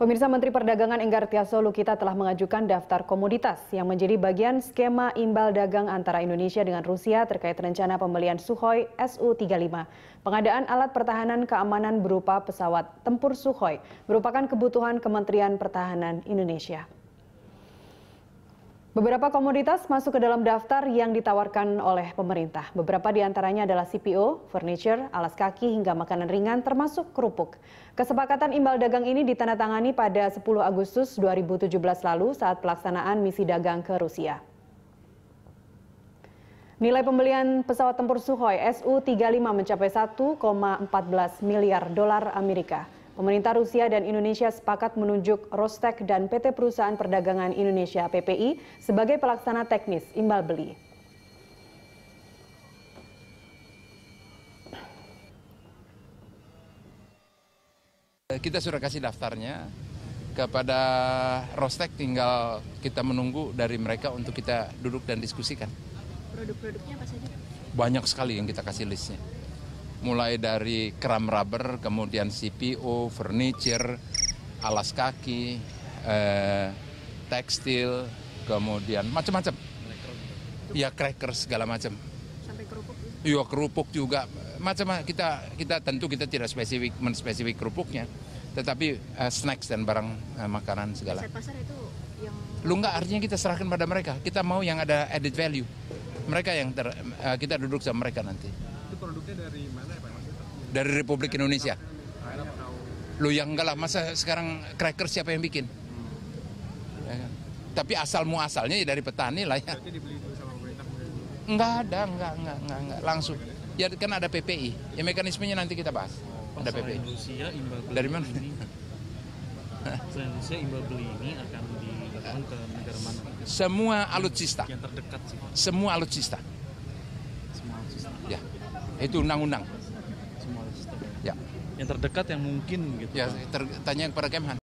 Pemirsa Menteri Perdagangan Enggar Tiaso Lukita telah mengajukan daftar komoditas yang menjadi bagian skema imbal dagang antara Indonesia dengan Rusia terkait rencana pembelian Sukhoi Su-35. Pengadaan alat pertahanan keamanan berupa pesawat tempur Sukhoi merupakan kebutuhan Kementerian Pertahanan Indonesia. Beberapa komoditas masuk ke dalam daftar yang ditawarkan oleh pemerintah. Beberapa di antaranya adalah CPO, furniture, alas kaki, hingga makanan ringan termasuk kerupuk. Kesepakatan imbal dagang ini ditandatangani pada 10 Agustus 2017 lalu saat pelaksanaan misi dagang ke Rusia. Nilai pembelian pesawat tempur Sukhoi Su-35 mencapai 1,14 miliar dolar Amerika. Pemerintah Rusia dan Indonesia sepakat menunjuk Rostek dan PT Perusahaan Perdagangan Indonesia PPI sebagai pelaksana teknis imbal beli. Kita sudah kasih daftarnya kepada Rostek tinggal kita menunggu dari mereka untuk kita duduk dan diskusikan. Produk-produknya apa saja? Banyak sekali yang kita kasih listnya mulai dari kram rubber, kemudian CPO, furniture, alas kaki, eh, tekstil, kemudian macam-macam. Ya cracker segala macam. Sampai kerupuk? Iya kerupuk juga. Macam ah, kita kita tentu kita tidak spesifik menspesifik kerupuknya, tetapi eh, snacks dan barang eh, makanan segala. Pasar itu yang Lu nggak artinya kita serahkan pada mereka. Kita mau yang ada added value. Mereka yang ter, eh, kita duduk sama mereka nanti produknya dari mana ya Pak? Maksudnya? Dari Republik Indonesia. Ah, Lu yang enggak lah, masa sekarang cracker siapa yang bikin? Hmm. Ya kan? tapi asal muasalnya ya dari petani lah ya. Enggak ada, enggak, enggak, enggak, enggak. langsung. Ya kan ada PPI, ya mekanismenya nanti kita bahas. Oh, ada PPI. dari mana? imbal beli ini akan dilakukan ke negara mana? Semua alutsista. Yang terdekat sih. Semua alutsista itu undang-undang. Ya. Yang terdekat yang mungkin gitu. Ya, tanya kepada Kemhan.